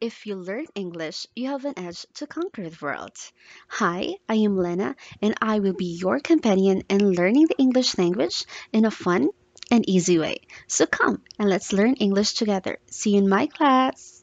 If you learn English, you have an edge to conquer the world. Hi, I am Lena, and I will be your companion in learning the English language in a fun and easy way. So come and let's learn English together. See you in my class.